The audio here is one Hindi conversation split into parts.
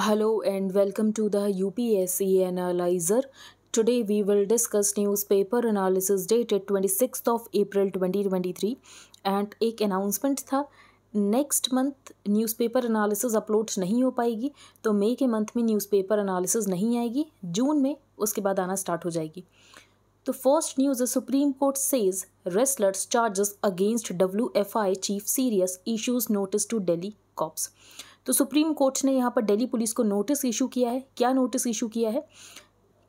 Hello and welcome Hello and welcome to the UPSC Analyzer. Today we will discuss twenty six of April twenty twenty three and एक अनाउंसमेंट था next month newspaper analysis upload नहीं हो पाएगी तो मई के मंथ में न्यूज़पेपर एनालिसिस नहीं आएगी जून में उसके बाद आना स्टार्ट हो जाएगी तो first news supreme court says wrestlers charges against W F I chief serious issues notice to Delhi cops तो सुप्रीम कोर्ट ने यहाँ पर दिल्ली पुलिस को नोटिस इशू किया है क्या नोटिस इशू किया है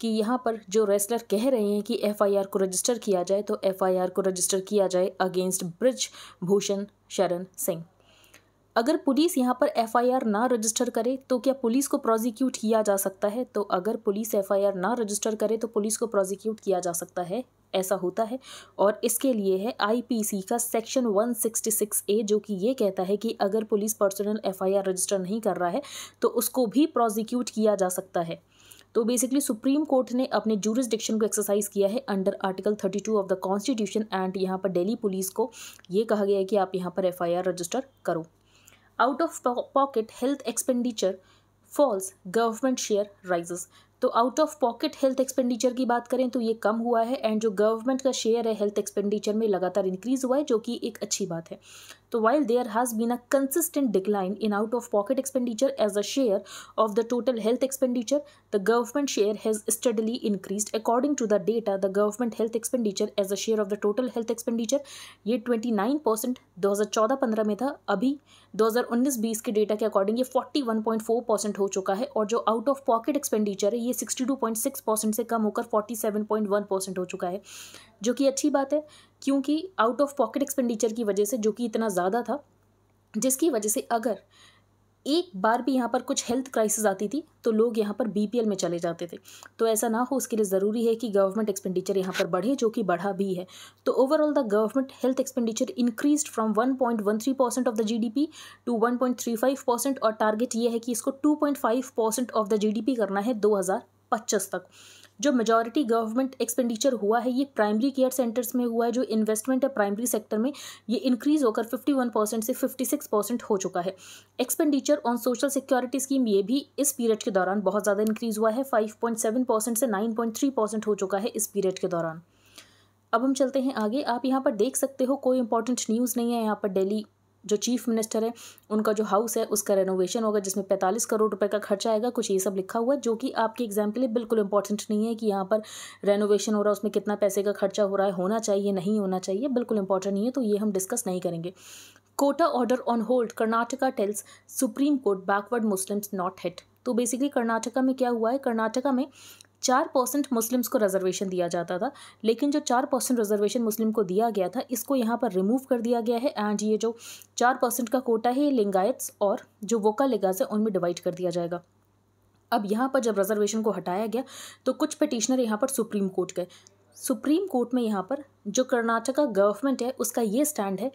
कि यहाँ पर जो रेसलर कह रहे हैं कि एफआईआर को रजिस्टर किया जाए तो एफआईआर को रजिस्टर किया जाए अगेंस्ट ब्रिज भूषण शरण सिंह अगर पुलिस यहाँ पर एफआईआर ना रजिस्टर करे तो क्या पुलिस को प्रोजिक्यूट किया जा सकता है तो अगर पुलिस एफआईआर ना रजिस्टर करे तो पुलिस को प्रोजिक्यूट किया जा सकता है ऐसा होता है और इसके लिए है आईपीसी का सेक्शन 166 ए जो कि ये कहता है कि अगर पुलिस पर्सनल एफआईआर रजिस्टर नहीं कर रहा है तो उसको भी प्रोजिक्यूट किया जा सकता है तो बेसिकली सुप्रीम कोर्ट ने अपने जूरिस्डिक्शन को एक्सरसाइज किया है under article 32 of the constitution and यहाँ पर दिल्ली पुलिस को ये कहा गया है कि आप यहाँ पर एफ रजिस्टर करो out of pocket health expenditure falls government share rises तो out of pocket health expenditure की बात करें तो ये कम हुआ है एंड जो गवर्नमेंट का शेयर है हेल्थ एक्सपेंडिचर में लगातार इंक्रीज हुआ है जो कि एक अच्छी बात है तो while there has been a consistent decline in out of pocket expenditure as a share of the total health expenditure the government share has steadily increase according to the data the government health expenditure as a share of the total health expenditure ये ट्वेंटी नाइन परसेंट दो हज़ार चौदह पंद्रह में था अभी दो हज़ार उन्नीस बीस के डेटा के अकॉर्डिंग ये forty one point four percent हो चुका है और जो आउट ऑफ पॉकेट एक्सपेंडिचर है ये sixty two point six percent से कम होकर forty seven point one percent हो चुका है जो कि अच्छी बात है क्योंकि आउट ऑफ पॉकेट एक्सपेंडिचर की वजह से जो कि इतना ज़्यादा था जिसकी वजह से अगर एक बार भी यहाँ पर कुछ हेल्थ क्राइसिस आती थी तो लोग यहाँ पर बीपीएल में चले जाते थे तो ऐसा ना हो उसके लिए ज़रूरी है कि गवर्नमेंट एक्सपेंडिचर यहाँ पर बढ़े जो कि बढ़ा भी है तो overall the government health expenditure increase from 1.13 percent of the GDP to 1.35 percent और टारगेट ये है कि इसको 2.5 परसेंट ऑफ द जीडीपी करना है दो तक जो मेजोरिटी गवर्नमेंट एक्सपेंडिचर हुआ है ये प्राइमरी केयर सेंटर्स में हुआ है जो इन्वेस्टमेंट है प्राइमरी सेक्टर में ये इंक्रीज होकर फिफ्टी वन परसेंट से फिफ्टी सिक्स परसेंट हो चुका है expenditure on social security scheme ये भी इस पीरियड के दौरान बहुत ज़्यादा इंक्रीज हुआ है फाइव पॉइंट सेवन परसेंट से नाइन पॉइंट थ्री परसेंट हो चुका है इस पीरियड के दौरान अब हम चलते हैं आगे आप यहाँ पर देख सकते हो कोई इंपॉर्टेंट न्यूज़ नहीं है यहाँ पर डेली जो चीफ मिनिस्टर है उनका जो हाउस है उसका रेनोवेशन होगा जिसमें पैंतालीस करोड़ रुपए का खर्चा आएगा कुछ ये सब लिखा हुआ है जो कि आपके एग्जाम के लिए बिल्कुल इंपॉर्टेंट नहीं है कि यहाँ पर रेनोवेशन हो रहा है उसमें कितना पैसे का खर्चा हो रहा है होना चाहिए नहीं होना चाहिए बिल्कुल इंपॉर्टेंट नहीं है तो ये हम डिस्कस नहीं करेंगे quota order on hold Karnataka tells supreme court backward Muslims not hit तो बेसिकली कर्नाटका में क्या हुआ है कर्नाटका में चार परसेंट मुस्लिम्स को रिजर्वेशन दिया जाता था लेकिन जो चार परसेंट रिजर्वेशन मुस्लिम को दिया गया था इसको यहाँ पर रिमूव कर दिया गया है एंड ये जो चार परसेंट का कोटा है ये लिंगायत्स और जो वोका लिगाज है उनमें डिवाइड कर दिया जाएगा अब यहाँ पर जब रिजर्वेशन को हटाया गया तो कुछ पटिशनर यहाँ पर सुप्रीम कोर्ट गए सुप्रीम कोर्ट में यहाँ पर जो कर्नाटका गवर्नमेंट है उसका ये स्टैंड है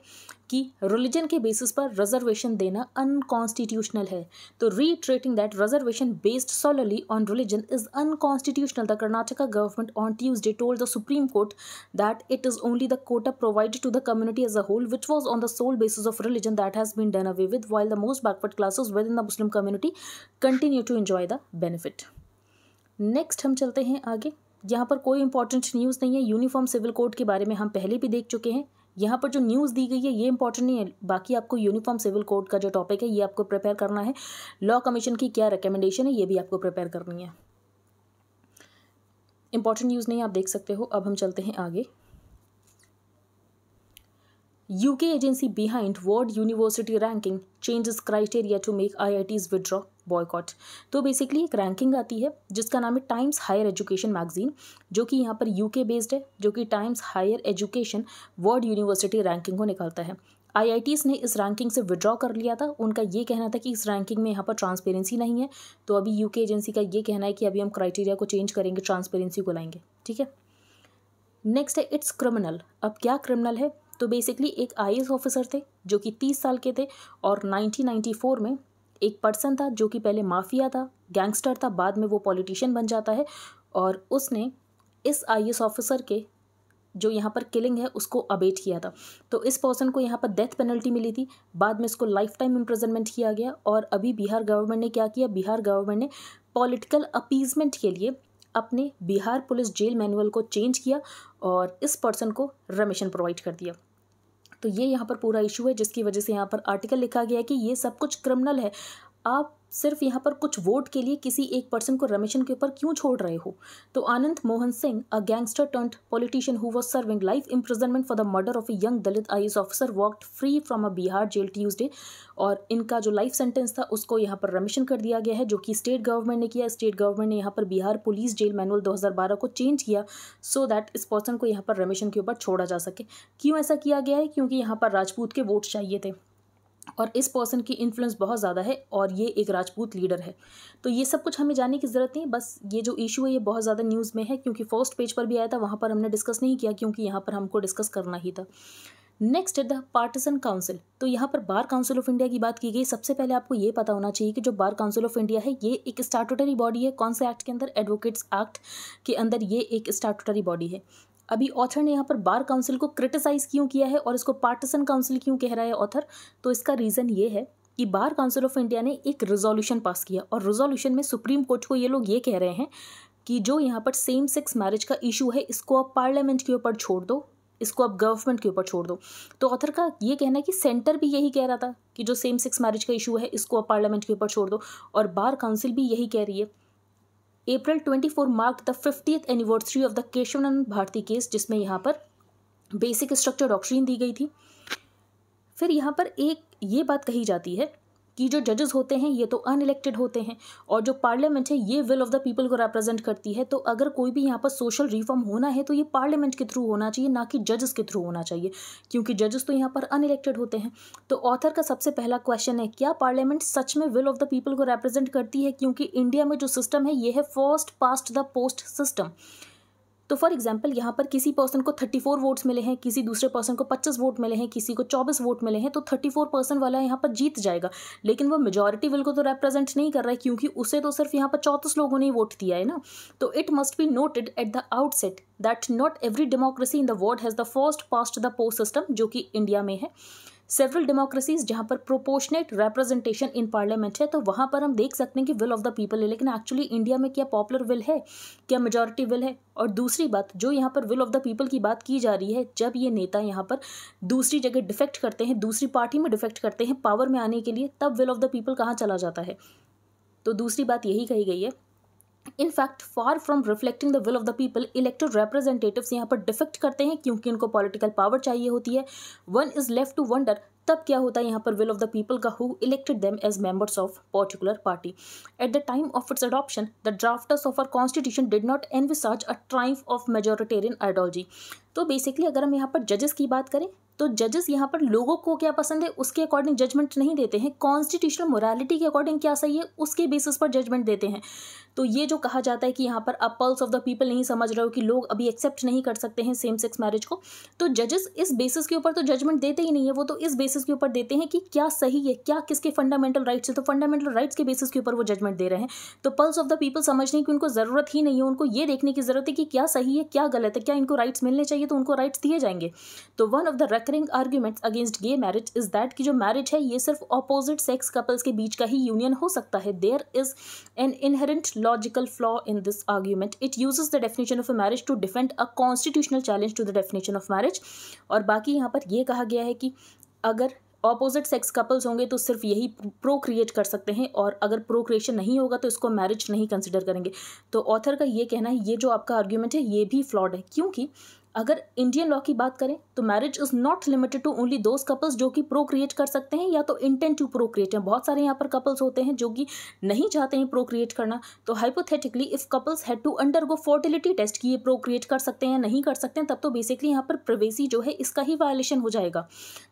कि रिलीजन के बेसिस पर रिजर्वेशन देना अनकॉन्स्टिट्यूशनल है तो reiterating that reservation based solely on religion is unconstitutional the Karnataka government on Tuesday told the supreme court that it is only the quota provided to the community as a whole which was on the sole basis of religion that has been done away with while the most backward classes within the Muslim community continue to enjoy the benefit next हम चलते हैं आगे यहाँ पर कोई इंपॉर्टेंट न्यूज़ नहीं है यूनिफॉर्म सिविल कोड के बारे में हम पहले भी देख चुके हैं यहाँ पर जो न्यूज़ दी गई है ये इंपॉर्टेंट नहीं है बाकी आपको यूनिफॉर्म सिविल कोड का जो टॉपिक है ये आपको प्रिपेयर करना है लॉ कमीशन की क्या रिकमेंडेशन है ये भी आपको प्रिपेयर करनी है इंपॉर्टेंट न्यूज़ नहीं आप देख सकते हो अब हम चलते हैं आगे UK agency behind World University Ranking changes criteria to make IITs withdraw boycott तो बेसिकली एक रैंकिंग आती है जिसका नाम है टाइम्स हायर एजुकेशन मैगजीन जो कि यहाँ पर UK बेस्ड है जो कि Times Higher Education World University Ranking को निकालता है IITs ने इस रैंकिंग से withdraw कर लिया था उनका ये कहना था कि इस रैंकिंग में यहाँ पर ट्रांसपेरेंसी नहीं है तो अभी UK एजेंसी का ये कहना है कि अभी हम क्राइटेरिया को चेंज करेंगे ट्रांसपेरेंसी को लाएंगे ठीक है नेक्स्ट है इट्स क्रिमिनल अब क्या क्रिमिनल है तो बेसिकली एक आई ऑफिसर थे जो कि तीस साल के थे और 1994 में एक पर्सन था जो कि पहले माफिया था गैंगस्टर था बाद में वो पॉलिटिशियन बन जाता है और उसने इस आई ऑफिसर के जो यहाँ पर किलिंग है उसको अबेट किया था तो इस पर्सन को यहाँ पर डेथ पेनल्टी मिली थी बाद में इसको लाइफ टाइम इम्प्रजनमेंट किया गया और अभी बिहार गवर्नमेंट ने क्या किया बिहार गवर्नमेंट ने पॉलिटिकल अपीजमेंट के लिए अपने बिहार पुलिस जेल मैनुअल को चेंज किया और इस पर्सन को रमेशन प्रोवाइड कर दिया तो ये यहाँ पर पूरा इशू है जिसकी वजह से यहाँ पर आर्टिकल लिखा गया है कि ये सब कुछ क्रिमिनल है आप सिर्फ यहाँ पर कुछ वोट के लिए किसी एक पर्सन को रमेशन के ऊपर क्यों छोड़ रहे हो तो Anand Mohan Singh a gangster turn politician who was serving life imprisonment for the murder of a young Dalit IAS officer walked free from a Bihar jail Tuesday और इनका जो लाइफ सेंटेंस था उसको यहाँ पर रमेशन कर दिया गया है जो कि स्टेट गवर्नमेंट ने किया स्टेट गवर्नमेंट ने यहाँ पर बिहार पुलिस जेल मैनुअल 2012 को चेंज किया सो so दैट इस पर्सन को यहाँ पर रमेशन के ऊपर छोड़ा जा सके क्यों ऐसा किया गया है क्योंकि यहाँ पर राजपूत के वोट चाहिए थे और इस पर्सन की इन्फ्लुएंस बहुत ज़्यादा है और ये एक राजपूत लीडर है तो ये सब कुछ हमें जानने की ज़रूरत नहीं बस ये जो इशू है ये बहुत ज़्यादा न्यूज़ में है क्योंकि फर्स्ट पेज पर भी आया था वहाँ पर हमने डिस्कस नहीं किया क्योंकि यहाँ पर हमको डिस्कस करना ही था नेक्स्ट द पार्टिसन काउंसिल तो यहाँ पर बार काउंसिल ऑफ इंडिया की बात की गई सबसे पहले आपको ये पता होना चाहिए कि जो बार काउंसिल ऑफ इंडिया है ये एक स्टाटूटरी बॉडी है कौन से एक्ट के अंदर एडवोकेट्स एक्ट के अंदर ये एक स्टाटूटरी बॉडी है अभी ऑथर ने यहाँ पर बार काउंसिल को क्रिटिसाइज़ क्यों किया है और इसको पार्टिसन काउंसिल क्यों कह रहा है ऑथर तो इसका रीज़न ये है कि बार काउंसिल ऑफ इंडिया ने एक रिजोल्यूशन पास किया और रिजोल्यूशन में सुप्रीम कोर्ट को ये लोग ये कह रहे हैं कि जो यहाँ पर सेम सेक्स मैरिज का इशू है इसको आप पार्लियामेंट के ऊपर छोड़ दो इसको आप गवर्नमेंट के ऊपर छोड़ दो तो ऑथर का ये कहना है कि सेंटर भी यही कह रहा था कि जो सेम सेक्स मैरिज का इशू है इसको आप पार्लियामेंट के ऊपर छोड़ दो और बार काउंसिल भी यही कह रही है April 24 mark the fiftieth anniversary of the Kesavananda Bharati case जिसमें यहाँ पर बेसिक स्ट्रक्चर डॉक्ट्रीन दी गई थी फिर यहाँ पर एक ये बात कही जाती है कि जो जजेस होते हैं ये तो अनइलेक्टेड होते हैं और जो पार्लियामेंट है ये विल ऑफ द पीपल को रिप्रेजेंट करती है तो अगर कोई भी यहाँ पर सोशल रिफॉर्म होना है तो ये पार्लियामेंट के थ्रू होना चाहिए ना कि जजेस के थ्रू होना चाहिए क्योंकि जजेस तो यहाँ पर अनइलेक्टेड होते हैं तो ऑथर का सबसे पहला क्वेश्चन है क्या पार्लियामेंट सच में विल ऑफ द पीपल को रिप्रेजेंट करती है क्योंकि इंडिया में जो सिस्टम है ये है first past the post system तो फॉर एग्जाम्पल यहाँ पर किसी पर्सन को थर्टी फोर वोट्स मिले हैं किसी दूसरे पर्सन को पच्चीस वोट मिले हैं किसी को चौबीस वोट मिले हैं तो थर्टी फोर पर्सन वाला यहाँ पर जीत जाएगा लेकिन वो मेजोरिटी विल को तो रिप्रेजेंट नहीं कर रहा है क्योंकि उसे तो सिर्फ यहाँ पर चौतीस लोगों ने वोट दिया है ना तो it must be noted at the outset that not every democracy in the world has the first past the post system जो कि इंडिया में है सेवरल डेमोक्रेसीज जहाँ पर प्रोपोर्शनेट रिप्रेजेंटेशन इन पार्लियामेंट है तो वहाँ पर हम देख सकते हैं कि विल ऑफ द पीपल है लेकिन एक्चुअली इंडिया में क्या पॉपुलर विल है क्या मेजोरिटी विल है और दूसरी बात जो यहाँ पर विल ऑफ द पीपल की बात की जा रही है जब ये नेता यहाँ पर दूसरी जगह डिफेक्ट करते हैं दूसरी पार्टी में डिफेक्ट करते हैं पावर में आने के लिए तब विल ऑफ द पीपल कहाँ चला जाता है तो दूसरी बात यही कही गई है in fact far from reflecting the will of the people elected representatives यहाँ पर डिफेक्ट करते हैं क्योंकि इनको पॉलिटिकल पावर चाहिए होती है one is left to wonder तब क्या होता है यहाँ पर विल ऑफ द पीपल का who elected them as members of particular party at the time of its adoption the drafters of our constitution did not envisage a triumph of majoritarian ideology तो बेसिकली अगर हम यहाँ पर जजेस की बात करें तो जजेस यहाँ पर लोगों को क्या पसंद है उसके अकॉर्डिंग जजमेंट नहीं देते हैं कॉन्स्टिट्यूशनल मोरालिटी के अकॉर्डिंग क्या सही है उसके बेसिस पर जजमेंट देते हैं तो ये जो कहा जाता है कि यहाँ पर आप पल्स ऑफ द पीपल नहीं समझ रहे हो कि लोग अभी एक्सेप्ट नहीं कर सकते हैं सेम सेक्स मैरिज को तो जजेस इस बेसिस के ऊपर तो जजमेंट देते ही नहीं है वो तो इस बेसिस के ऊपर देते हैं कि क्या सही है क्या किसके फंडामेंटल राइट्स है तो फंडामेंटल राइट्स के बेसिस के ऊपर वो जजमेंट दे रहे हैं तो पल्स ऑफ द पीपल समझने की उनको ज़रूरत ही नहीं है उनको ये देखने की ज़रूरत है कि क्या सही है क्या गलत है क्या इनको राइट्स मिलने चाहिए तो उनको राइट्स दिए जाएंगे तो one of the recurring arguments against gay marriage is that कि जो मैरिज है ये सिर्फ ऑपोजिट सेक्स कपल्स के बीच का ही यूनियन हो सकता है there is an inherent logical flaw in this argument it uses the definition of a marriage to defend a constitutional challenge to the definition of marriage और बाकी यहाँ पर यह कहा गया है कि अगर ऑपोजिट सेक्स कपल्स होंगे तो सिर्फ यही प्रो क्रिएट कर सकते हैं और अगर प्रो क्रिएशन नहीं होगा तो इसको मैरिज नहीं कंसिडर करेंगे तो ऑथर का ये कहना है ये जो आपका आर्ग्यूमेंट है ये भी फ्लॉड है क्योंकि अगर इंडियन लॉ की बात करें तो marriage is not limited to only those couples जो कि प्रोक्रिएट कर सकते हैं या तो इंटेंट टू प्रोक्रिएट हैं बहुत सारे यहाँ पर कपल्स होते हैं जो कि नहीं चाहते हैं प्रोक्रिएट करना तो hypothetically if couples had to go fertility test कि ये प्रोक्रिएट कर सकते हैं नहीं कर सकते हैं तब तो बेसिकली यहाँ पर प्रवेसी जो है इसका ही वायलेशन हो जाएगा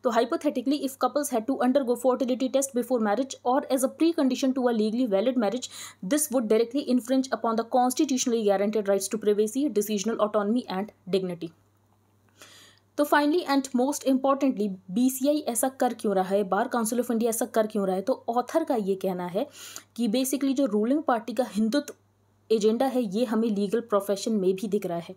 तो hypothetically if couples had to go fertility test before marriage और as a precondition to a legally valid marriage this would directly influence upon the constitutionally guaranteed rights to privacy decisional autonomy and dignity तो finally and most importantly B C I ऐसा कर क्यों रहा है बार काउंसिल ऑफ इंडिया ऐसा कर क्यों रहा है तो ऑथर का ये कहना है कि बेसिकली जो रूलिंग पार्टी का हिंदुत्व एजेंडा है ये हमें लीगल प्रोफेशन में भी दिख रहा है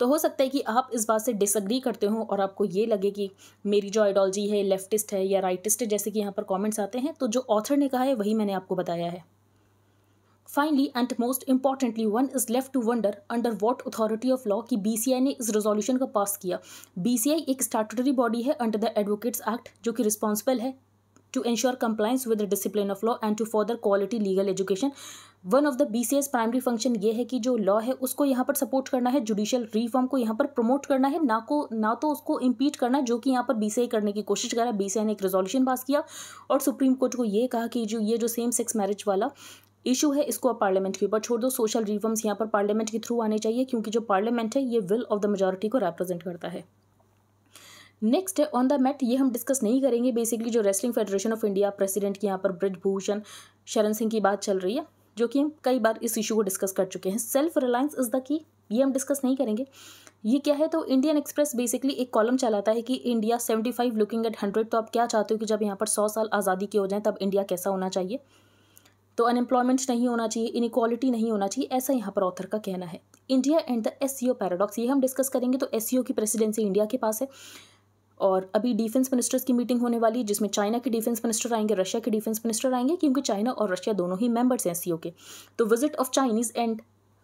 तो हो सकता है कि आप इस बात से डिसग्री करते हो और आपको ये लगे कि मेरी जो आइडियोलॉजी है लेफ्टिस्ट है या राइटिस्ट है जैसे कि यहाँ पर कमेंट्स आते हैं तो जो ऑथर ने कहा है वही मैंने आपको बताया है Finally, and most importantly, one is left to wonder under what authority of law कि BCI ने इस resolution को पास किया BCI एक statutory body है under the Advocates Act जो कि responsible है to ensure compliance with the discipline of law and to further quality legal education one of the B C S primary function ये है कि जो लॉ है उसको यहाँ पर सपोर्ट करना है जुडिशियल रिफॉर्म को यहाँ पर प्रमोट करना है ना को ना तो उसको इम्पीट करना जो कि यहाँ पर बी सी आई करने की कोशिश करा बी सी आई ने एक रेजोल्यूशन पास किया और सुप्रीम कोर्ट को ये कहा कि जो ये जो सेम सेक्स मैरिज वाला इशू है इसको आप पार्लियामेंट के ऊपर छोड़ दो सोशल रिफॉर्म्स यहाँ पर पार्लियामेंट के थ्रू आने चाहिए क्योंकि जो पार्लियामेंट है ये विल ऑफ द मेजोरिटी को रिप्रेजेंट करता है नेक्स्ट है ऑन द मैट ये हम डिस्कस नहीं करेंगे बेसिकली जो wrestling federation of India president की यहाँ पर ब्रजभूषण शरण सिंह की बात चल रही है जो कि हम कई बार इस इशू को डिस्कस कर चुके हैं self reliance is the key ये हम डिस्कस नहीं करेंगे ये क्या है तो इंडियन एक्सप्रेस बेसिकली एक कॉलम चलाता है कि India seventy five looking at hundred तो आप क्या चाहते हो कि जब यहाँ पर सौ साल आज़ादी के हो जाएं तब इंडिया कैसा होना चाहिए तो अनएम्प्लॉयमेंट नहीं होना चाहिए इनिक्वालिटी नहीं होना चाहिए ऐसा यहाँ पर ऑथर का कहना है India and the S C paradox ये हम डिस्कस करेंगे तो एस की प्रेसिडेंसी इंडिया के पास है और अभी डिफेंस मिनिस्टर्स की मीटिंग होने वाली है जिसमें चाइना के डिफेंस मिनिस्टर आएंगे रशिया के डिफेंस मिनिस्टर आएंगे क्योंकि चाइना और रशिया दोनों ही मेंबर्स हैं सी के तो visit of Chinese and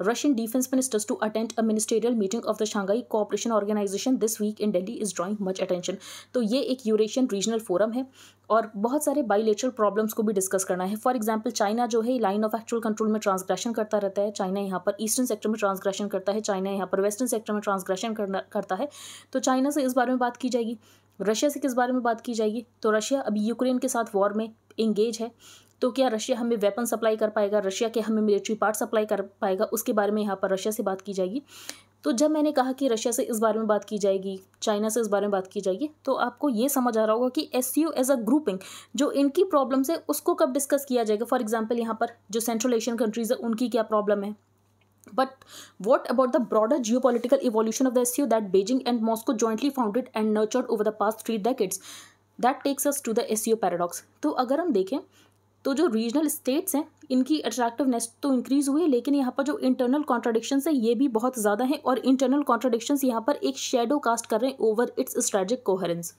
Russian defense ministers to attend a ministerial meeting of the Shanghai Cooperation Organization this week in Delhi is drawing much attention. तो ये एक यूरेशियन रीजनल फोरम है और बहुत सारे बाइलेटरल प्रॉब्लम्स को भी डिस्कस करना है फॉर एग्जाम्पल चाइना जो है लाइन ऑफ एक्चुअल कंट्रोल में ट्रांसग्रेशन करता रहता है चाइना यहाँ पर ईस्टर्न सेक्टर में ट्रांसग्रेशन करता है चाइना यहाँ पर वेस्टर्न सेक्टर में ट्रांसग्रेशन करता है तो चाइना से इस बारे में बात की जाएगी रशिया से किस बारे में बात की जाएगी तो रशिया अभी यूक्रेन के साथ वॉर में इंगेज है तो क्या रशिया हमें वेपन सप्लाई कर पाएगा रशिया के हमें मिलिट्री पार्ट सप्लाई कर पाएगा उसके बारे में यहाँ पर रशिया से बात की जाएगी तो जब मैंने कहा कि रशिया से इस बारे में बात की जाएगी चाइना से इस बारे में बात की जाएगी तो आपको ये समझ आ रहा होगा कि S C as a grouping जो इनकी प्रॉब्लम्स है उसको कब डिस्कस किया जाएगा फॉर एग्जाम्पल यहाँ पर जो सेंट्रल एशियन कंट्रीज़ है उनकी क्या प्रॉब्लम है but what broader geopolitical evolution of geopolitical evolution you that Beijing and Moscow and founded and founded over the past three decades that takes us to the S C O paradox तो अगर हम देखें तो जो रीजनल स्टेट्स हैं इनकी अट्रैक्टिवनेस तो इंक्रीज़ हुई है लेकिन यहाँ पर जो इंटरनल कॉन्ट्राडिक्शन है ये भी बहुत ज़्यादा हैं और इंटरनल कॉन्ट्राडिक्शन यहाँ पर एक शेडो कास्ट कर रहे हैं ओवर इट्स स्ट्रेटिक कोहरेंस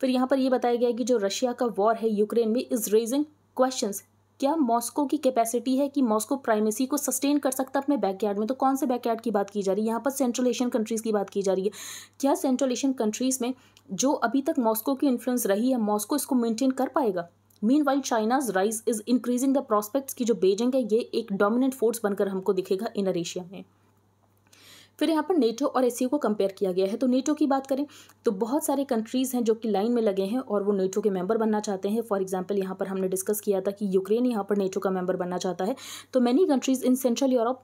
फिर यहाँ पर ये बताया गया कि जो रशिया का वॉर है यूक्रेन में इज़ रेजिंग क्वेश्चन क्या मॉस्को की कैपेसिटी है कि मॉस्को प्राइमेसी को सस्टेन कर सकता है अपने बैकयार्ड में तो कौन से बैकयार्ड की बात की जा रही है यहाँ पर सेंट्रल एशियन कंट्रीज़ की बात की जा रही है क्या सेंट्रल एशियन कंट्रीज़ में जो अभी तक मॉस्को की इन्फ्लुएंस रही है मॉस्को इसको मेंटेन कर पाएगा meanwhile China's rise is increasing the prospects की जो बेजिंग है ये एक डोमिनेंट फोर्स बनकर हमको दिखेगा इनर एशिया में फिर यहाँ पर नेटो और एस को कंपेयर किया गया है तो नेटो की बात करें तो बहुत सारे कंट्रीज़ हैं जो कि लाइन में लगे हैं और वो नेटो के मेंबर बनना चाहते हैं फॉर एग्जांपल यहाँ पर हमने डिस्कस किया था कि यूक्रेन यहाँ पर नेटो का मेंबर बनना चाहता है तो many countries in central Europe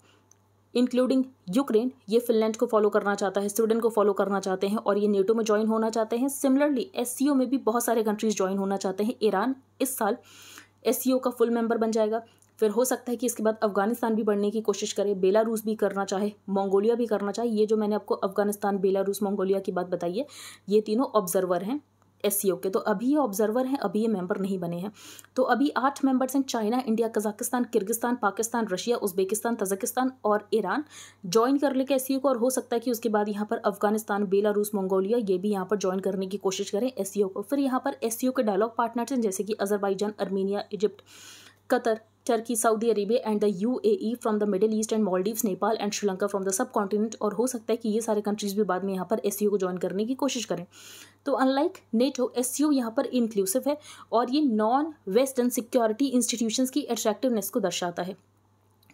including Ukraine ये फिनलैंड को फॉलो करना चाहता है स्वीडन को फॉलो करना चाहते हैं और ये नेटो में ज्वाइन होना चाहते हैं सिमिलरली एस में भी बहुत सारे कंट्रीज ज्वाइन होना चाहते हैं ईरान इस साल एस का फुल मेंबर बन जाएगा फिर हो सकता है कि इसके बाद अफगानिस्तान भी बढ़ने की कोशिश करे बेलारूस भी करना चाहे मंगोलिया भी करना चाहे ये जो मैंने आपको अफगानिस्तान बेलारूस मंगोलिया की बात बताई है ये तीनों ऑब्जर्वर हैं एस के तो अभी ये ऑब्जर्वर हैं अभी ये मेंबर नहीं बने हैं तो अभी आठ मेंबर्स हैं China India Kazakhstan Kyrgyzstan Pakistan Russia Uzbekistan Tajikistan और ईरान ज्वाइन कर लेके एस को और हो सकता है कि उसके बाद यहाँ पर अफगानिस्तान बेलारूस मंगोलिया ये भी यहाँ पर ज्वाइन करने की कोशिश करें एस को फिर यहाँ पर एस के डायलॉग पार्टनर्स हैं जैसे कि Azerbaijan Armenia Egypt Qatar Turkey Saudi Arabia and the U A from the Middle East and Maldives Nepal and Sri Lanka from the subcontinent और हो सकता है कि ये सारे कंट्रीज भी बाद में यहाँ पर एस e को ज्वाइन करने की कोशिश करें तो अनलाइक नेटो एस यू यहाँ पर इंक्लूसिव है और ये नॉन वेस्टर्न सिक्योरिटी इंस्टीट्यूशन की अट्रैक्टिवनेस को दर्शाता है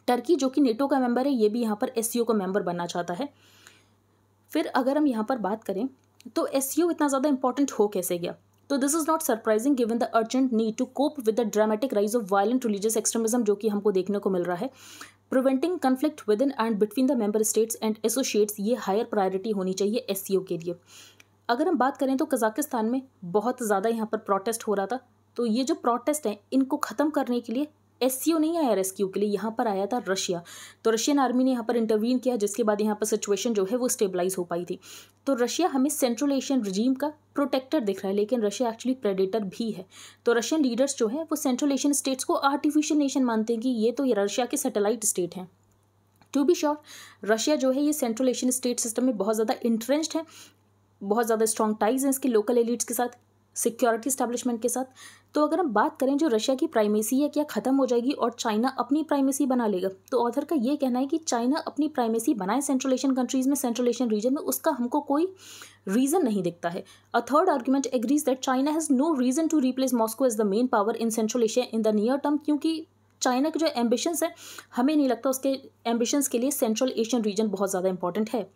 टर्की जो कि नेटो का मेंबर है ये भी यहाँ पर एस का मेंबर बनना चाहता है फिर अगर हम यहाँ पर बात करें तो एस e इतना ज़्यादा इंपॉर्टेंट हो कैसे गया तो this is not surprising given the urgent need to cope with the dramatic rise of violent religious extremism जो कि हमको देखने को मिल रहा है preventing conflict within and between the member states and associates ये हायर प्रायोरिटी होनी चाहिए एस के लिए अगर हम बात करें तो कजाकिस्तान में बहुत ज़्यादा यहाँ पर प्रोटेस्ट हो रहा था तो ये जो प्रोटेस्ट हैं इनको ख़त्म करने के लिए एस नहीं आया रेस्क्यू के लिए यहाँ पर आया था रशिया तो रशियन आर्मी ने यहाँ पर इंटरवीन किया जिसके बाद यहाँ पर सिचुएशन जो है वो स्टेबलाइज हो पाई थी तो रशिया हमें सेंट्रल एशियन रिजीम का प्रोटेक्टर दिख रहा है लेकिन रशिया एक्चुअली प्रेडेटर भी है तो रशियन लीडर्स जो है वो सेंट्रल एशियन स्टेट्स को आर्टिफिशियल नेशन मानते हैं कि ये तो ये रशिया के सेटेलाइट स्टेट हैं टू बी श्योर रशिया जो है ये सेंट्रल एशियन स्टेट सिस्टम में बहुत ज़्यादा इंटरेस्ट है बहुत ज़्यादा स्ट्रॉन्ग टाइज हैं इसके लोकल एलिट्स के साथ सिक्योरिटी स्टैब्लिशमेंट के साथ तो अगर हम बात करें जो रशिया की प्राइमेसी है क्या ख़त्म हो जाएगी और चाइना अपनी प्राइमेसी बना लेगा तो ऑथर का ये कहना है कि चाइना अपनी प्राइमेसी बनाए सेंट्रल एशियन कंट्रीज़ में सेंट्रल एशियन रीजन में उसका हमको कोई रीज़न नहीं दिखता है a third argument agrees that China has no reason to replace Moscow as the main power in central Asia in the near term क्योंकि चाइना के जो एम्बिशंस है हमें नहीं लगता उसके एम्बिशंस के लिए सेंट्रल एशियन रीजन बहुत ज़्यादा इंपॉर्टेंट है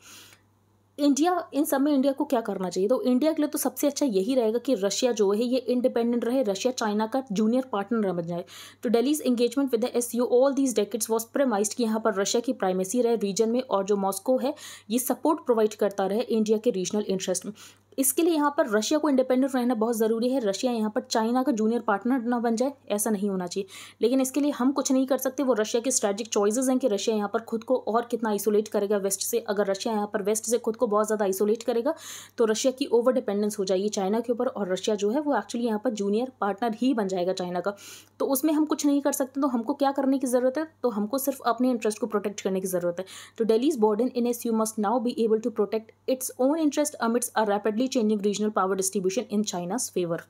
इंडिया इन सब में इंडिया को क्या करना चाहिए तो इंडिया के लिए तो सबसे अच्छा यही रहेगा कि रशिया जो है ये इंडिपेंडेंट रहे रशिया चाइना का जूनियर पार्टनर बन जाए तो Delhi's engagement with the S U all these decades was premise कि यहाँ पर रशिया की प्राइमेसी रहे रीजन में और जो मॉस्को है ये सपोर्ट प्रोवाइड करता रहे इंडिया के रीजनल इंटरेस्ट में इसके लिए यहाँ पर रशिया को इंडिपेंडेंट रहना बहुत ज़रूरी है रशिया यहाँ पर चाइना का जूनियर पार्टनर ना बन जाए ऐसा नहीं होना चाहिए लेकिन इसके लिए हम कुछ नहीं कर सकते वो रशिया के स्ट्रैटिक चॉइसेस हैं कि रशिया यहाँ पर खुद को और कितना आइसोलेट करेगा वेस्ट से अगर रशिया यहाँ पर वेस्ट से खुद को बहुत ज़्यादा आइसोलेट करेगा तो रशिया की ओवर डिपेंडेंस हो जाएगी चाइना के ऊपर और रशिया जो है वो एक्चुअली यहाँ पर जूनियर पार्टनर ही बन जाएगा चाइना का तो उसमें हम कुछ नहीं कर सकते तो हमको क्या करने की ज़रूरत है तो हमको सिर्फ अपने इंटरेस्ट को प्रोटेक्ट करने की ज़रूरत है तो Delhi's burden in S U must now be able to protect its own interest amidst a rapidly rapidly changing regional power distribution in China's favour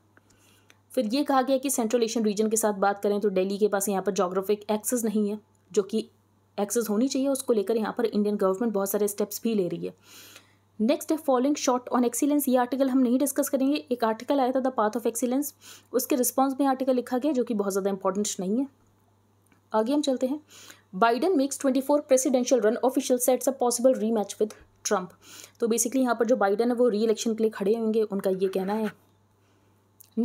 फिर ये कहा गया कि सेंट्रल एशियन रीजन के साथ बात करें तो दिल्ली के पास यहाँ पर जोग्राफिक एक्सेस नहीं है जो कि एक्सेस होनी चाहिए उसको लेकर यहाँ पर इंडियन गवर्नमेंट बहुत सारे स्टेप्स भी ले रही है नेक्स्ट है फॉलोइंग शॉर्ट ऑन एक्सीलेंस ये आर्टिकल हम नहीं डिस्कस करेंगे एक आर्टिकल आया था द पाथ ऑफ एक्सीलेंस उसके रिस्पॉन्स में आर्टिकल लिखा गया जो कि बहुत ज़्यादा इंपॉर्टेंट नहीं है आगे हम चलते हैं Biden makes twenty four presidential run official sets a possible rematch with Trump तो बेसिकली यहाँ पर जो बाइडन है वो री इलेक्शन के लिए खड़े होंगे उनका ये कहना है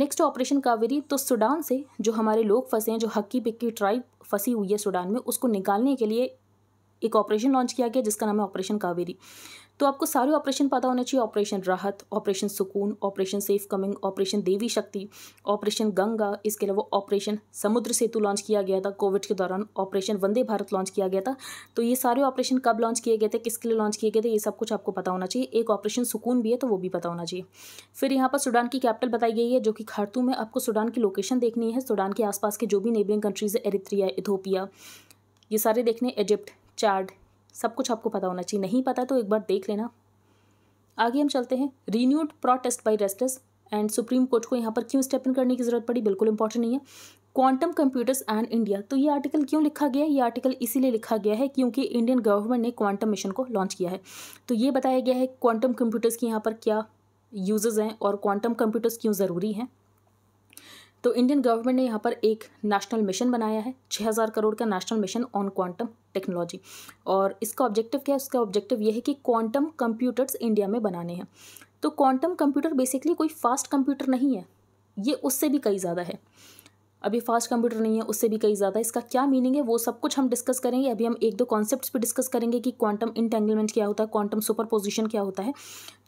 नेक्स्ट ऑपरेशन कावेरी तो सूडान से जो हमारे लोग फंसे हैं जो हक्की पिक्की ट्राइब फंसी हुई है सूडान में उसको निकालने के लिए एक ऑपरेशन लॉन्च किया गया जिसका नाम है ऑपरेशन कावेरी तो आपको सारे ऑपरेशन पता होने चाहिए operation Rahat operation Sukoon operation safe coming operation Devi Shakti operation Ganga इसके अलावा ऑपरेशन समुद्र सेतु लॉन्च किया गया था कोविड के दौरान ऑपरेशन वंदे भारत लॉन्च किया गया था तो ये सारे ऑपरेशन कब लॉन्च किए गए थे किसके लिए लॉन्च किए गए थे ये सब कुछ आपको पता होना चाहिए एक ऑपरेशन सुकून भी है तो वो भी पता होना चाहिए फिर यहाँ पर सूडान की कैपिटल बताई गई है जो कि खारतू में आपको सूडान की लोकेशन देखनी है सूडान के आसपास के जो भी नेबरिंग कंट्रीज़ है एरिथ्रिया इथोपिया ये सारे देखने इजिप्ट चार्ड सब कुछ आपको पता होना चाहिए नहीं पता तो एक बार देख लेना आगे हम चलते हैं renewed protest by wrestlers and supreme court को यहाँ पर क्यों स्टेप इन करने की ज़रूरत पड़ी बिल्कुल इंपॉर्टेंट नहीं है क्वांटम कंप्यूटर्स एंड इंडिया तो ये आर्टिकल क्यों लिखा गया है ये आर्टिकल इसीलिए लिखा गया है क्योंकि इंडियन गवर्नमेंट ने क्वांटम मिशन को लॉन्च किया है तो ये बताया गया है क्वांटम कंप्यूटर्स की यहाँ पर क्या यूजेस हैं और क्वांटम कंप्यूटर्स क्यों ज़रूरी हैं तो इंडियन गवर्नमेंट ने यहाँ पर एक नेशनल मिशन बनाया है छः हज़ार करोड़ का national mission on quantum technology और इसका ऑब्जेक्टिव क्या है इसका ऑब्जेक्टिव यह है कि क्वांटम कंप्यूटर्स इंडिया में बनाने हैं तो क्वांटम कंप्यूटर बेसिकली कोई फास्ट कंप्यूटर नहीं है ये उससे भी कई ज़्यादा है अभी फास्ट कंप्यूटर नहीं है उससे भी कई ज़्यादा इसका क्या मीनिंग है वो सब कुछ हम डिस्कस करेंगे अभी हम एक दो कॉन्सेप्ट्स पे डिस्कस करेंगे कि क्वांटम इंटेंगलमेंट क्या होता है क्वांटम सुपरपोजिशन क्या होता है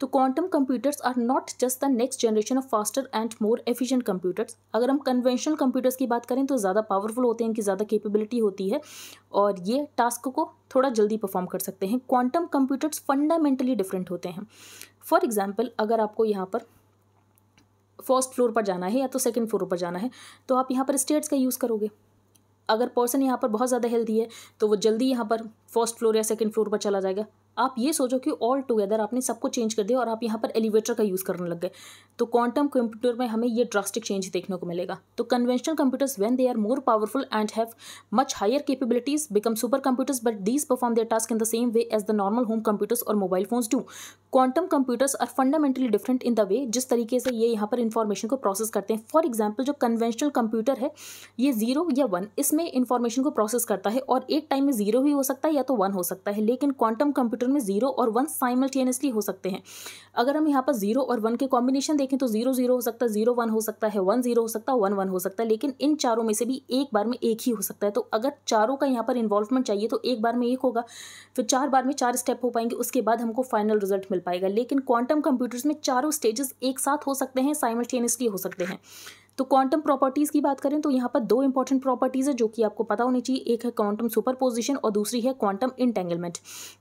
तो quantum computers are not just the next generation of faster and more efficient computers अगर हम कन्वेंशनल कंप्यूटर्स की बात करें तो ज़्यादा पावरफुल होते हैं इनकी ज़्यादा केपेबिलिटी होती है और ये टास्क को थोड़ा जल्दी परफॉर्म कर सकते हैं क्वांटम कंप्यूटर्स फंडामेंटली डिफरेंट होते हैं फॉर एग्जाम्पल अगर आपको यहाँ पर फर्स्ट फ्लोर पर जाना है या तो सेकेंड फ्लोर पर जाना है तो आप यहाँ पर स्टेट्स का यूज़ करोगे अगर पर्सन यहाँ पर बहुत ज़्यादा हेल्दी है तो वो जल्दी यहाँ पर फर्स्ट फ्लोर या सेकेंड फ्लोर पर चला जाएगा आप ये सोचो कि ऑल टुगेदर आपने सबको चेंज कर दिया और आप यहाँ पर एलिवेटर का यूज़ करने लग गए तो क्वांटम कंप्यूटर में हमें ये ड्रास्टिक चेंज देखने को मिलेगा तो conventional computers when they are more powerful and have much higher capabilities become super computers but these perform their task in the same way as the normal home computers और mobile phones do quantum computers are fundamentally different in the way जिस तरीके से ये यहाँ पर इन्फॉर्मेशन को प्रोसेस करते हैं फॉर एग्जाम्पल जो कन्वेंशनल कंप्यूटर है ये जीरो या वन इसमें इन्फॉर्मेशन को प्रोसेस करता है और एक टाइम में जीरो ही हो सकता है या तो वन हो सकता है लेकिन क्वांटम कंप्यूटर में जीरो और वन साइमल्टेनियसली हो सकते हैं अगर हम यहाँ पर जीरो और वन के कॉम्बिनेशन देखें तो जीरो जीरो हो सकता है जीरो वन हो सकता है वन जीरो हो सकता है वन वन हो सकता है लेकिन इन चारों में से भी एक बार में एक ही हो सकता है तो अगर चारों का यहाँ पर इन्वॉल्वमेंट चाहिए तो एक बार में एक होगा फिर चार बार में चार स्टेप हो पाएंगे उसके बाद हमको फाइनल रिजल्ट मिल पाएगा लेकिन क्वांटम कंप्यूटर्स में चारों स्टेजेस एक साथ हो सकते हैं साइमल्टेनियसली हो सकते हैं तो क्वांटम प्रॉपर्टीज की बात करें तो यहाँ पर दो इंपॉर्टेंट प्रॉपर्टीज है जो कि आपको पता होनी चाहिए एक है क्वांटम सुपरपोजिशन और दूसरी है क्वांटम इंटेंगलमेंट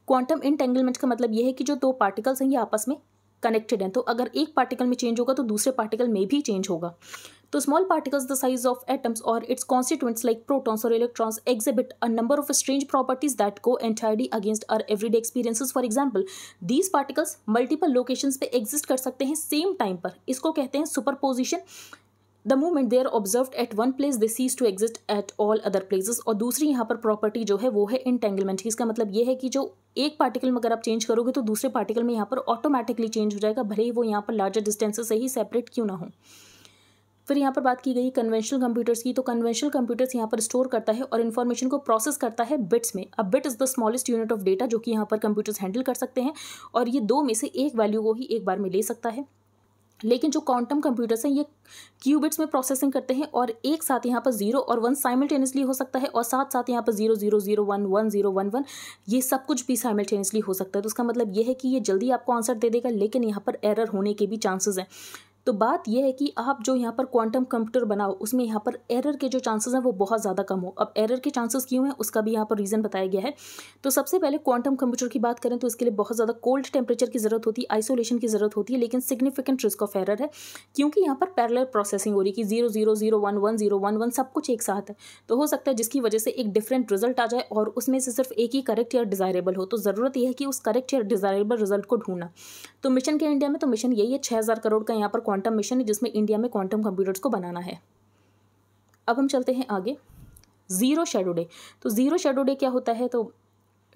क्वांटम इंटेंगलमेंट का मतलब यह है कि जो दो पार्टिकल्स हैं ये आपस में कनेक्टेड हैं तो अगर एक पार्टिकल में चेंज होगा तो दूसरे पार्टिकल में भी चेंज होगा तो small particles the size of atoms और इट्स कॉन्स्टिट्यूंट्स लाइक प्रोटॉन्स और electrons exhibit a number of strange properties that go entirely against our everyday experiences for example these particles multiple locations पे एग्जिस्ट कर सकते हैं सेम टाइम पर इसको कहते हैं super the moment they are observe at one place this ceases to exist at all other places और दूसरी यहाँ पर प्रॉपर्टी जो है वो है इंटेंगलमेंट इसका मतलब ये है कि जो एक पार्टिकल में अगर आप चेंज करोगे तो दूसरे पार्टिकल में यहाँ पर ऑटोमेटिकली चेंज हो जाएगा भले ही वो यहाँ पर लार्जर डिस्टेंसेस से ही सेपरेट क्यों ना हो फिर यहाँ पर बात की गई कन्वेंशनल कंप्यूटर्स की तो कन्वेंशनल कंप्यूटर्स यहाँ पर स्टोर करता है और इन्फॉर्मेशन को प्रोसेस करता है बिट्स में अब bit is the smallest unit of data जो कि यहाँ पर कंप्यूटर्स हैंडल कर सकते हैं और ये दो में से एक वैल्यू को ही एक बार में ले सकता है लेकिन जो क्वांटम कंप्यूटर्स हैं ये क्यूबिट्स में प्रोसेसिंग करते हैं और एक साथ यहाँ पर जीरो और वन साइमल्टेनियसली हो सकता है और साथ साथ यहाँ पर zero zero zero one one zero one one ये सब कुछ भी साइमल्टेनियसली हो सकता है तो उसका मतलब ये है कि ये जल्दी आपको आंसर दे देगा लेकिन यहाँ पर एरर होने के भी चांसेज हैं तो बात यह है कि आप जो यहाँ पर क्वांटम कंप्यूटर बनाओ उसमें यहाँ पर एरर के जो चांसेस हैं वो बहुत ज़्यादा कम हो अब एरर के चांसेस क्यों हैं उसका भी यहाँ पर रीज़न बताया गया है तो सबसे पहले क्वांटम कंप्यूटर की बात करें तो इसके लिए बहुत ज़्यादा कोल्ड टेम्परेचर की ज़रूरत होती है आइसोलेशन की ज़रूरत होती है लेकिन सिग्निफिकेंट रिस्क ऑफ एरर है क्योंकि यहाँ पर पैरलर प्रोसेसिंग हो रही है कि zero zero zero one one zero one one सब कुछ एक साथ है तो हो सकता है जिसकी वजह से एक डिफरेंट रिजल्ट आ जाए और उसमें से सिर्फ एक ही करेक्ट या डिज़ायरेबल हो तो ज़रूरत यह है कि उस करेक्ट या डिज़ायरेबल रिजल्ट को ढूंढना तो मिशन के इंडिया में तो मिशन यही है छः करोड़ का यहाँ पर क्वांटम मिशन है जिसमें इंडिया में क्वांटम कंप्यूटर्स को बनाना है अब हम चलते हैं आगे ज़ीरो शेडो डे तो ज़ीरो शेडो डे क्या होता है तो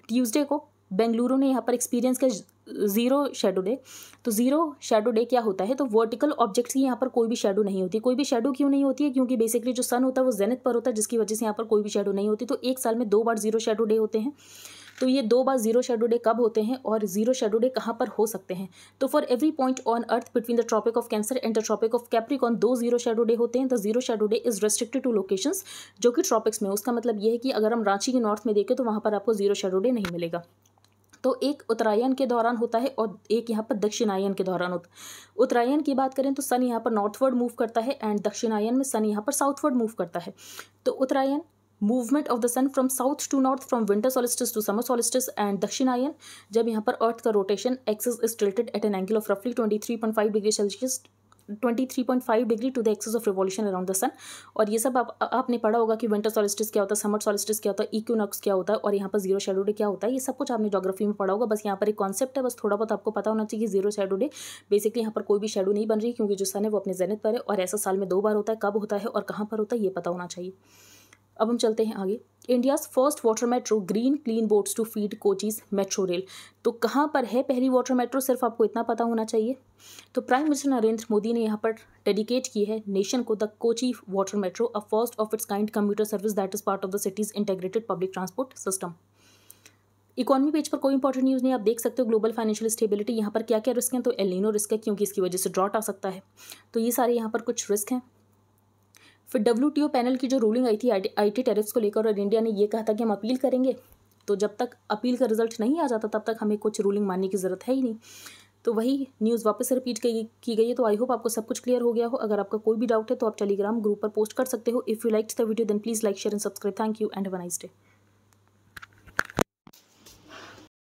ट्यूसडे को बेंगलुरु ने यहाँ पर एक्सपीरियंस किया ज़ीरो शेडो डे तो ज़ीरो शेडो डे क्या होता है तो वर्टिकल ऑब्जेक्ट्स की यहाँ पर कोई भी शेडो नहीं होती कोई भी शेडो क्यों नहीं होती है क्योंकि बेसिकली जो सन होता है वो जेनेथ पर होता है जिसकी वजह से यहाँ पर कोई भी शेडो नहीं होती तो एक साल में दो बार ज़ीरो शेडो डे होते हैं तो ये दो बार जीरो शेडो डे कब होते हैं और जीरो शेडो डे कहाँ पर हो सकते हैं तो for every point on earth between the tropic of Cancer and the tropic of Capricorn दो जीरो शेडो डे होते हैं the zero shadow day is restricted to location जो कि ट्रॉपिक्स में उसका मतलब यह है कि अगर हम रांची के नॉर्थ में देखें तो वहाँ पर आपको जीरो शेडो डे नहीं मिलेगा तो एक उत्तरायण के दौरान होता है और एक यहाँ पर दक्षिणायन के दौरान होता है उत्तरायण की बात करें तो सन यहाँ पर नॉर्थवर्ड मूव करता है एंड दक्षिणायन में सन यहाँ पर साउथवर्ड मूव करता है तो Uttarayan movement of the sun from south to north from winter solstice to summer solstice and Dakshinayan जब यहाँ पर अर्थ का rotation axis is tilted at an angle of रफली twenty three point five degree Celsius twenty three point five degree to the axis of revolution around the sun और ये सब आप आपने पढ़ा होगा कि विंटर सॉलिस्टिस क्या होता है समर सॉलिस्टिस क्या होता है इक्विनॉक्स क्या होता है और यहाँ पर जीरो शेडोडे क्या होता है ये सब कुछ आपने जोग्राफी में पढ़ा होगा बस यहाँ पर एक कॉन्सेप्ट है बस थोड़ा बहुत आपको पता होना चाहिए जीरो शेडोडे बेसिकली यहाँ पर कोई भी शेडो नहीं बन रही क्योंकि जो सन है वो अपने जेनित पर है और ऐसा साल में दो बार होता है कब होता है और कहाँ पर होता है ये पता होना चाहिए अब हम चलते हैं आगे India's first water metro green clean boats to feed Kochi's metro rail तो कहाँ पर है पहली वाटर मेट्रो सिर्फ आपको इतना पता होना चाहिए तो प्राइम मिनिस्टर नरेंद्र मोदी ने यहाँ पर डेडिकेट की है नेशन को the Kochi water metro a first of its kind computer service that is part of the city's integrated public transport system economy page पर कोई इंपॉर्टेंट न्यूज़ नहीं आप देख सकते हो ग्लोबल फाइनेंशियल स्टेबिलिटी यहाँ पर क्या क्या रिस्क हैं तो एलिनो रिस्क है क्योंकि इसकी वजह से ड्रॉट आ सकता है तो ये सारे यहाँ पर कुछ रिस्क हैं फिर डब्ल्यू पैनल की जो रूलिंग आई थी आई टी टेरिफ्स को लेकर और इंडिया ने ये कहा था कि हम अपील करेंगे तो जब तक अपील का रिजल्ट नहीं आ जाता तब तक हमें कुछ रूलिंग मानने की ज़रूरत है ही नहीं तो वही न्यूज़ वापस रिपीट की गई है तो आई होप आपको सब कुछ क्लियर हो गया हो अगर आपका कोई भी डाउट है तो आप टेलीग्राम ग्रुप पर पोस्ट कर सकते हो if you like the video then please like share and subscribe thank you and one day